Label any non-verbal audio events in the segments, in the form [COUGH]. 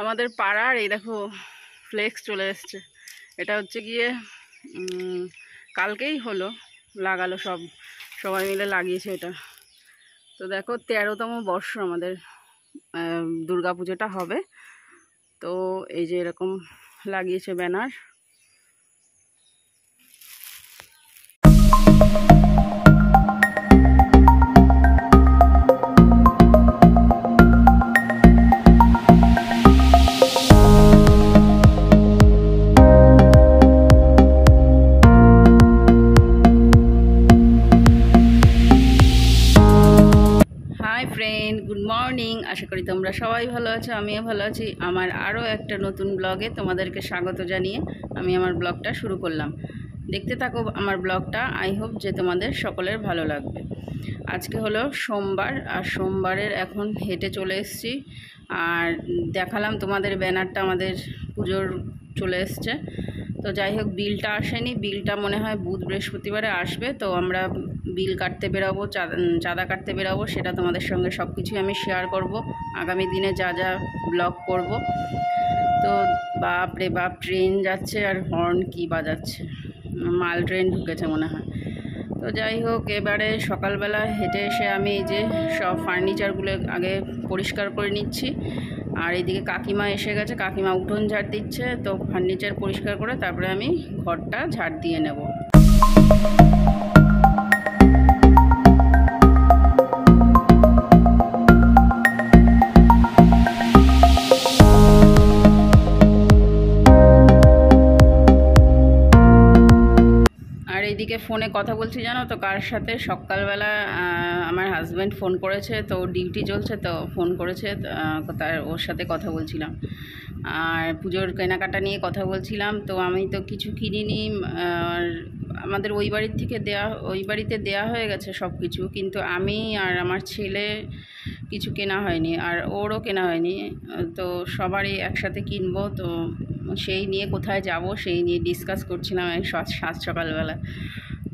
আমাদের পাড়ার এই দেখো ফ্লেক্স চলে এসছে এটা হচ্ছে গিয়ে কালকেই হলো লাগালো সব সবাই মিলে লাগিয়েছে এটা তো দেখো তেরোতম বর্ষ আমাদের দুর্গা পুজোটা হবে তো এই যে এরকম লাগিয়েছে ব্যানার তোমরা সবাই ভালো আছো আমিও ভালো আছি আমার আরও একটা নতুন ব্লগে তোমাদেরকে স্বাগত জানিয়ে আমি আমার ব্লগটা শুরু করলাম দেখতে থাকো আমার ব্লগটা আই হোপ যে তোমাদের সকলের ভালো লাগবে আজকে হলো সোমবার আর সোমবারের এখন হেঁটে চলে এসছি আর দেখালাম তোমাদের ব্যানারটা আমাদের পুজোর চলে এসছে তো যাই হোক বিলটা আসেনি বিলটা মনে হয় বুধ বৃহস্পতিবারে আসবে তো আমরা বিল কাটতে বেরাবো চাঁদা কাটতে বেরাবো সেটা তোমাদের সঙ্গে সব কিছুই আমি শেয়ার করব আগামী দিনে যা যা ব্লগ করব তো বাপ রে বাপ ট্রেন যাচ্ছে আর হর্ন কি বাজাচ্ছে মাল ট্রেন ঢুকেছে মনে হয় তো যাই হোক এবারে সকালবেলা হেঁটে এসে আমি এই যে সব ফার্নিচারগুলো আগে পরিষ্কার করে নিচ্ছি আর এদিকে কাকিমা এসে গেছে কাকিমা উঠোন ঝাড় দিচ্ছে তো ফার্নিচার পরিষ্কার করে তারপরে আমি ঘরটা ঝাড় দিয়ে নেবো ফোনে কথা বলছি জানো তো কার সাথে সকালবেলা আমার হাজব্যান্ড ফোন করেছে তো ডিউটি চলছে তো ফোন করেছে তার ওর সাথে কথা বলছিলাম আর পুজোর কেনাকাটা নিয়ে কথা বলছিলাম তো আমি তো কিছু কিনিনি আর আমাদের ওই বাড়ির থেকে দেয়া ওই বাড়িতে দেয়া হয়ে গেছে সব কিছু কিন্তু আমি আর আমার ছেলে কিছু কেনা হয়নি আর ওরও কেনা হয়নি তো সবারই একসাথে কিনবো তো সেই নিয়ে কোথায় যাব সেই নিয়ে ডিসকাস করছিলাম সাত সকালবেলা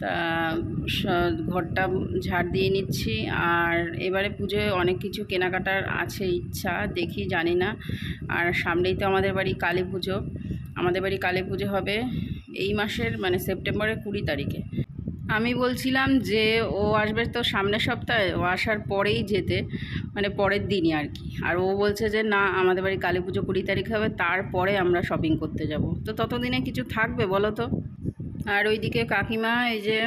তা ঘরটা ঝাড় দিয়ে নিচ্ছি আর এবারে পুজোয় অনেক কিছু কেনাকাটার আছে ইচ্ছা দেখি জানি না আর সামনেই তো আমাদের বাড়ি কালী পুজো আমাদের বাড়ি কালী পুজো হবে এই মাসের মানে সেপ্টেম্বরের কুড়ি তারিখে আমি বলছিলাম যে ও আসবে তো সামনের সপ্তাহে ও আসার পরেই যেতে মানে পরের দিনই আর কি আর ও বলছে যে না আমাদের বাড়ি কালী পুজো কুড়ি তারিখ হবে তারপরে আমরা শপিং করতে যাব তো ততদিনে কিছু থাকবে বলো তো আর ওইদিকে কাকিমা এই যে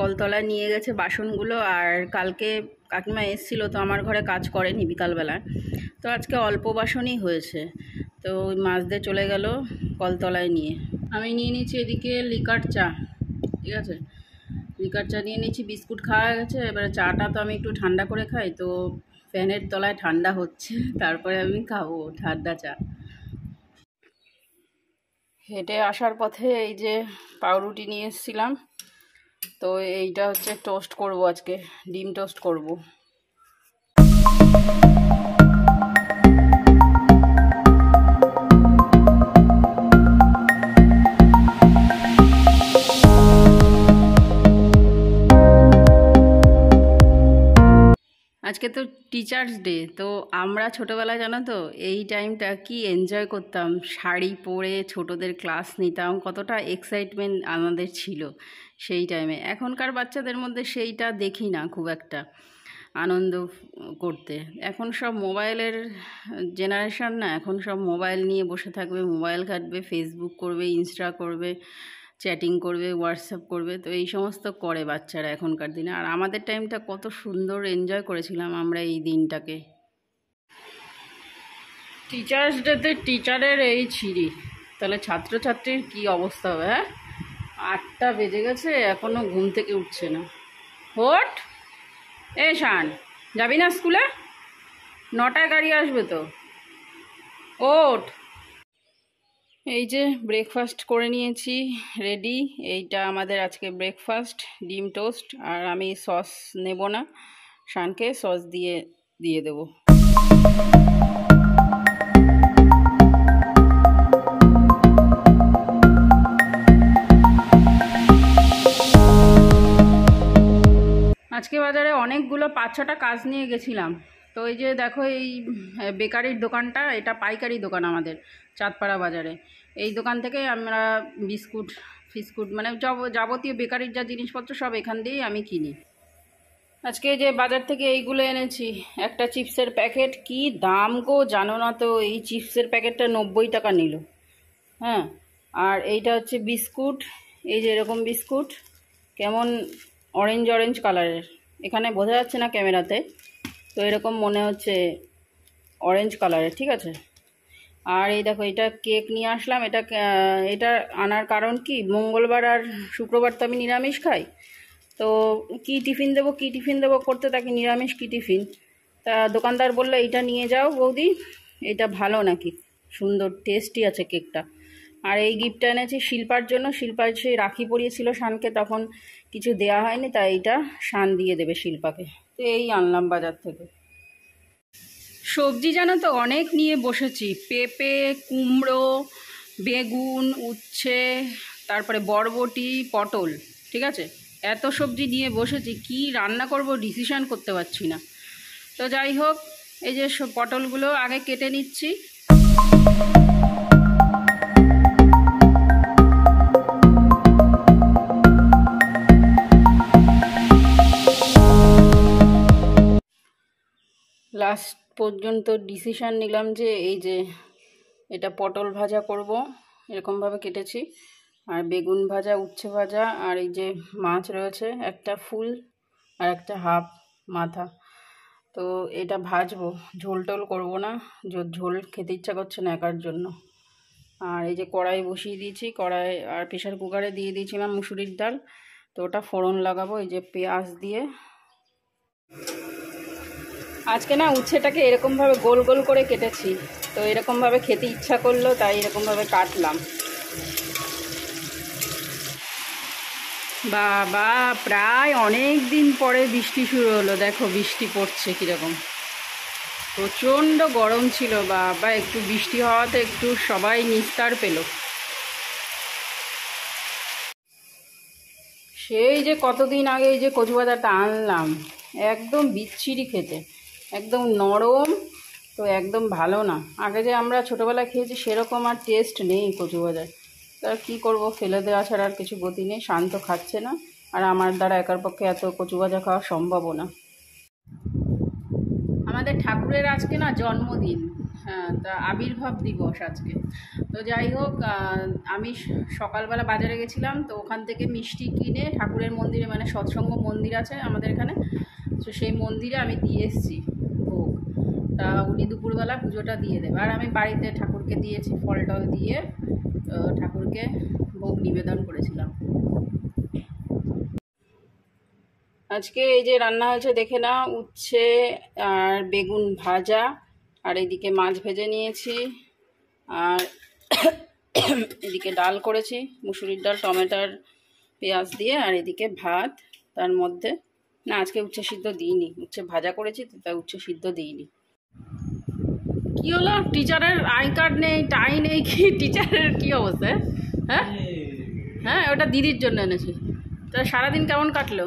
কলতলায় নিয়ে গেছে বাসনগুলো আর কালকে কাকিমা এসছিল তো আমার ঘরে কাজ করেনি বিকালবেলায় তো আজকে অল্প বাসনই হয়েছে তো ওই মাছ দিয়ে চলে গেল কলতলায় নিয়ে আমি নিয়ে নিচ্ছি এদিকে লিকার চা ঠিক আছে লিকার চা নিয়ে নিচ্ছি বিস্কুট খাওয়া গেছে এবারে চাটা তো আমি একটু ঠান্ডা করে খাই তো ফ্যানের তলায় ঠান্ডা হচ্ছে তারপরে আমি খাবো ঠান্ডা চা হেঁটে আসার পথে এই যে পাউরুটি নিয়ে এসেছিলাম তো এইটা হচ্ছে টোস্ট করব আজকে ডিম টোস্ট করব আজকে তো টিচার্স ডে তো আমরা ছোটোবেলা জানো তো এই টাইমটা কি এনজয় করতাম শাড়ি পরে ছোটোদের ক্লাস নিতাম কতটা এক্সাইটমেন্ট আমাদের ছিল সেই টাইমে এখনকার বাচ্চাদের মধ্যে সেইটা দেখি না খুব একটা আনন্দ করতে এখন সব মোবাইলের জেনারেশান না এখন সব মোবাইল নিয়ে বসে থাকবে মোবাইল ঘাটবে ফেসবুক করবে ইনস্টা করবে চ্যাটিং করবে হোয়াটসঅ্যাপ করবে তো এই সমস্ত করে বাচ্চারা এখনকার দিনে আর আমাদের টাইমটা কত সুন্দর এনজয় করেছিলাম আমরা এই দিনটাকে টিচার্স ডেতে টিচারের এই ছিঁড়ি তাহলে ছাত্রছাত্রীর কি অবস্থা হবে হ্যাঁ আটটা বেজে গেছে এখনও ঘুম থেকে উঠছে না হোট এ শান যাবি না স্কুলে নটায় গাড়ি আসবে তো ওঠ এই যে ব্রেকফাস্ট করে নিয়েছি রেডি এইটা আমাদের আজকে ব্রেকফাস্ট ডিম টোস্ট আর আমি সস নেব না শানকে সস দিয়ে দিয়ে দেবো আজকে বাজারে অনেকগুলো পাঁচ ছটা কাজ নিয়ে গেছিলাম তো এই যে দেখো এই বেকারির দোকানটা এটা পাইকারি দোকান আমাদের চাঁদপাড়া বাজারে এই দোকান থেকে আমরা বিস্কুট ফিস্কুট মানে যাবতীয় বেকারির যা জিনিসপত্র সব এখান দিয়েই আমি কিনি আজকে যে বাজার থেকে এইগুলো এনেছি একটা চিপসের প্যাকেট কি দাম গো জানো না তো এই চিপসের প্যাকেটটা নব্বই টাকা নিল হ্যাঁ আর এইটা হচ্ছে বিস্কুট এই যে এরকম বিস্কুট কেমন অরেঞ্জ অরেঞ্জ কালারের এখানে বোঝা যাচ্ছে না ক্যামেরাতে তো এরকম মনে হচ্ছে অরেঞ্জ কালারের ঠিক আছে আর এই দেখো এটা কেক নিয়ে আসলাম এটা এটা আনার কারণ কি মঙ্গলবার আর শুক্রবার তো আমি নিরামিষ খাই তো কি টিফিন দেবো কি টিফিন দেবো করতে থাকি নিরামিষ কি টিফিন তা দোকানদার বললো এটা নিয়ে যাও বৌদি এটা ভালো নাকি সুন্দর টেস্টি আছে কেকটা আর এই গিফটটা এনেছি শিল্পার জন্য শিল্পার সেই রাখি পরিয়েছিল শানকে তখন কিছু দেয়া হয়নি তাই এটা শান দিয়ে দেবে শিল্পাকে তো এই আনলাম বাজার থেকে সবজি জানো তো অনেক নিয়ে বসেছি পেঁপে কুমড়ো বেগুন উচ্ছে তারপরে বরবটি পটল ঠিক আছে এত সবজি নিয়ে বসেছি কি রান্না করব ডিসিশান করতে পারছি না তো যাই হোক এই যে পটলগুলো আগে কেটে নিচ্ছি লাস্ট পর্যন্ত ডিসিশান নিলাম যে এই যে এটা পটল ভাজা করব এরকমভাবে কেটেছি আর বেগুন ভাজা উচ্ছে ভাজা আর এই যে মাছ রয়েছে একটা ফুল আর একটা হাফ মাথা তো এটা ভাজবো ঝোল টোল করবো না ঝোল খেতে ইচ্ছা করছে না একার জন্য আর এই যে কড়াই বসিয়ে দিয়েছি কড়াই আর প্রেশার কুকারে দিয়ে দিয়েছিলাম মুসুরির ডাল তো ওটা ফোড়ন লাগাবো এই যে পেঁয়াজ দিয়ে আজকে না উচ্ছেটাকে এরকমভাবে গোল গোল করে কেটেছি তো এরকমভাবে খেতে ইচ্ছা করলো তাই এরকমভাবে কাটলাম বাবা প্রায় অনেক দিন পরে বৃষ্টি শুরু হলো দেখো বৃষ্টি পড়ছে কীরকম প্রচণ্ড গরম ছিল বাবা একটু বৃষ্টি হওয়াতে একটু সবাই নিস্তার পেল সেই যে কতদিন আগে এই যে কচু আনলাম একদম বিচ্ছিরি খেতে একদম নরম তো একদম ভালো না আগে যে আমরা ছোটোবেলা খেয়েছি সেরকম আর টেস্ট নেই কচু বাজার তার কী করবো ফেলে দেওয়া ছাড়া আর কিছু গতি নেই শান্ত খাচ্ছে না আর আমার দ্বারা একার পক্ষে এত কচু ভাজা খাওয়া সম্ভবও না আমাদের ঠাকুরের আজকে না জন্মদিন হ্যাঁ তা আবির্ভাব দিবস আজকে তো যাই হোক আমি সকালবেলা বাজারে গেছিলাম তো ওখান থেকে মিষ্টি কিনে ঠাকুরের মন্দিরে মানে সৎসঙ্গ মন্দির আছে আমাদের এখানে তো সেই মন্দিরে আমি দিয়ে এসেছি তা উনি দুপুরবেলা পুজোটা দিয়ে দেবে আর আমি বাড়িতে ঠাকুরকে দিয়েছি টল দিয়ে ঠাকুরকে ভোগ নিবেদন করেছিলাম আজকে এই যে রান্না হয়েছে দেখে না উচ্ছে আর বেগুন ভাজা আর এদিকে মাছ ভেজে নিয়েছি আর [COUGHS] এদিকে ডাল করেছি মুসুরির ডাল টমেটার পেঁয়াজ দিয়ে আর এদিকে ভাত তার মধ্যে না আজকে উচ্ছে সিদ্ধ দিইনি উচ্ছে ভাজা করেছি তো তাই উচ্ছে সিদ্ধ দিইনি কি হলো টিচারের আই কার্ড নেই টাই নেই কি টিচারের [LAUGHS] কি অবস্থা হ্যাঁ হ্যাঁ ওটা দিদির জন্য এনেছি তা সারাদিন কেমন কাটলো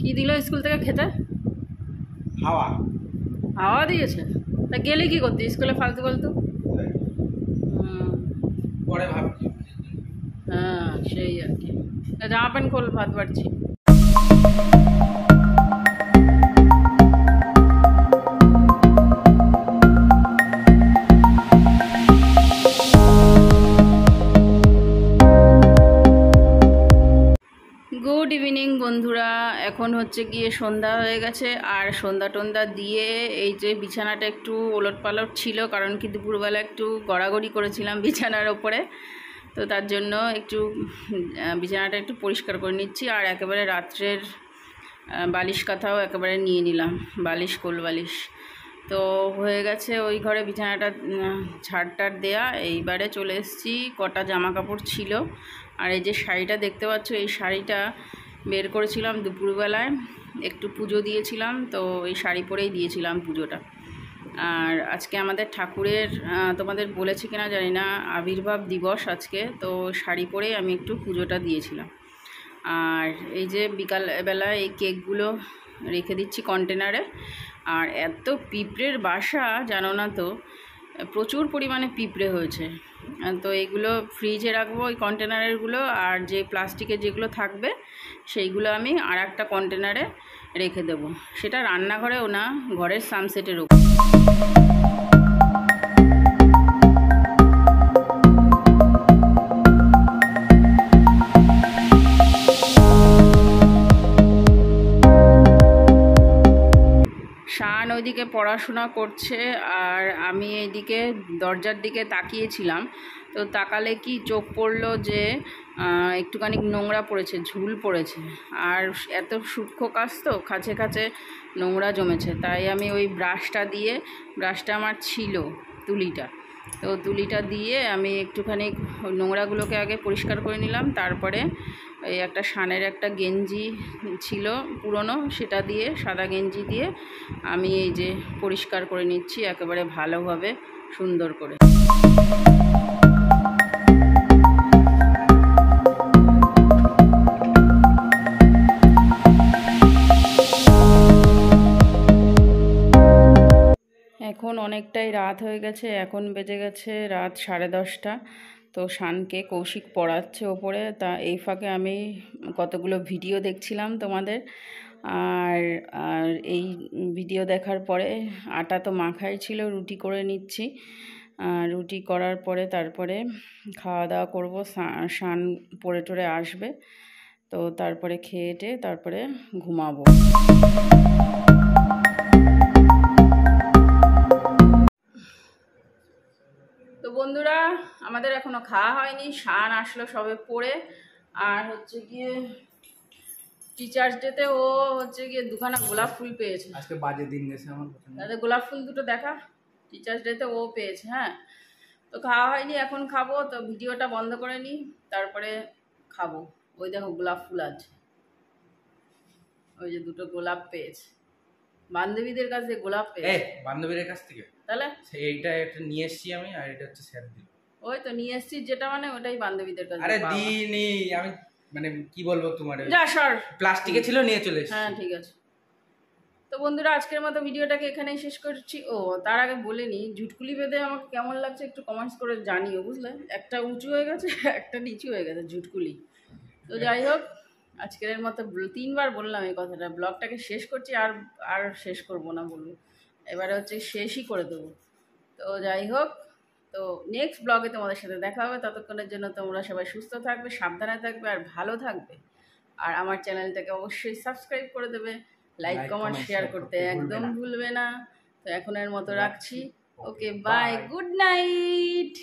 কি দিল স্কুল থেকে খেতে হাওয়া হাওয়া দিয়েছে তা গেলে কি করতে স্কুলে ফালতু ফালতু পরে হ্যাঁ, হ্যাঁ সেই আর কি জামা প্যান্ট খোল ভাত বাড়ছি এখন হচ্ছে গিয়ে সন্ধ্যা হয়ে গেছে আর সন্ধ্যা টন্ধ্যা দিয়ে এই যে বিছানাটা একটু ওলট পালট ছিল কারণ কি দুপুরবেলা একটু গড়াগড়ি করেছিলাম বিছানার ওপরে তো তার জন্য একটু বিছানাটা একটু পরিষ্কার করে নিচ্ছি আর একেবারে রাত্রের বালিশ কাথাও একেবারে নিয়ে নিলাম বালিশ কোল বালিশ তো হয়ে গেছে ওই ঘরে বিছানাটা ছাড় টাড় দেয়া এইবারে চলে এসেছি কটা জামা কাপড় ছিল আর এই যে শাড়িটা দেখতে পাচ্ছ এই শাড়িটা বের করেছিলাম দুপুরবেলায় একটু পুজো দিয়েছিলাম তো এই শাড়ি পরেই দিয়েছিলাম পুজোটা আর আজকে আমাদের ঠাকুরের তোমাদের বলেছি কিনা জানি না আবির্ভাব দিবস আজকে তো শাড়ি পরেই আমি একটু পুজোটা দিয়েছিলাম আর এই যে বিকালবেলায় এই কেকগুলো রেখে দিচ্ছি কন্টেনারে আর এত পিঁপড়ের বাসা জানো না তো প্রচুর পরিমাণে পিঁপড়ে হয়েছে তো এইগুলো ফ্রিজে রাখবো ওই কন্টেনারেরগুলো আর যে প্লাস্টিকের যেগুলো থাকবে সেইগুলো আমি আর একটা কন্টেনারে রেখে দেবো সেটা রান্নাঘরেও না ঘরের সানসেটের উপর থেকে পড়াশোনা করছে আর আমি এইদিকে দরজার দিকে তাকিয়েছিলাম তো তাকালে কি চোখ পড়লো যে একটুখানি নোংরা পড়েছে ঝুল পড়েছে আর এত সূক্ষ্ম কাজ তো কাছে কাছে নোংরা জমেছে তাই আমি ওই ব্রাশটা দিয়ে ব্রাশটা আমার ছিল তুলিটা তো তুলিটা দিয়ে আমি একটুখানি নোংরাগুলোকে আগে পরিষ্কার করে নিলাম তারপরে এই একটা শানের একটা গেঞ্জি ছিল পুরনো সেটা দিয়ে সাদা গেঞ্জি দিয়ে আমি এই যে পরিষ্কার করে নিচ্ছি একেবারে ভালোভাবে সুন্দর করে এখন অনেকটাই রাত হয়ে গেছে এখন বেজে গেছে রাত সাড়ে দশটা তো শানকে কৌশিক পড়াচ্ছে ওপরে তা এই ফাঁকে আমি কতগুলো ভিডিও দেখছিলাম তোমাদের আর আর এই ভিডিও দেখার পরে আটা তো মাখাই ছিল রুটি করে নিচ্ছি রুটি করার পরে তারপরে খাওয়া দাওয়া করবো শান পরে টরে আসবে তো তারপরে খেয়ে টেয়ে তারপরে ঘুমাবো বন্ধুরা আমাদের এখনও খাওয়া হয়নি সান আসলো সবে পড়ে আর হচ্ছে গিয়ে টিচার্স ডেতে ও হচ্ছে গিয়ে দুখানা গোলাপ ফুল পেয়েছে আজকে বাজে দিন গেছে আমার গোলাপ ফুল দুটো দেখা টিচার্স ডেতে ও পেয়েছে হ্যাঁ তো খাওয়া হয়নি এখন খাবো তো ভিডিওটা বন্ধ করে নিই তারপরে খাবো ওই দেখো গোলাপ ফুল আছে ওই যে দুটো গোলাপ পেয়েছে বান্ধবীদের কাছে গোলাপ পেয়েছে বান্ধবীদের কাছ থেকে তাহলে এইটা একটা নিয়ে এসেছি আমি আর এটা হচ্ছে স্যার দিল ওই তো নিয়ে এসেছি যেটা মানে ওটাই বান্ধবীদের কাছে আরে দিইনি আমি মানে কি বলবো তোমার যা সর প্লাস্টিকে ছিল নিয়ে চলে এসেছি হ্যাঁ ঠিক আছে তো বন্ধুরা আজকের মতো ভিডিওটাকে এখানেই শেষ করছি ও তার আগে বলে নিই ঝুটকুলি বেঁধে আমাকে কেমন লাগছে একটু কমেন্টস করে জানিও বুঝলে একটা উঁচু হয়ে গেছে একটা নিচু হয়ে গেছে ঝুটকুলি তো যাই হোক আজকের মতো তিনবার বললাম এই কথাটা ব্লগটাকে শেষ করছি আর আর শেষ করব না বলবো এবারে হচ্ছে শেষই করে দেবো তো যাই হোক তো নেক্সট ব্লগে তোমাদের সাথে দেখা হবে ততক্ষণের জন্য তোমরা সবাই সুস্থ থাকবে সাবধানে থাকবে আর ভালো থাকবে আর আমার চ্যানেলটাকে অবশ্যই সাবস্ক্রাইব করে দেবে লাইক কমেন্ট শেয়ার করতে একদম ভুলবে না তো এখন এর মতো রাখছি ওকে বাই গুড নাইট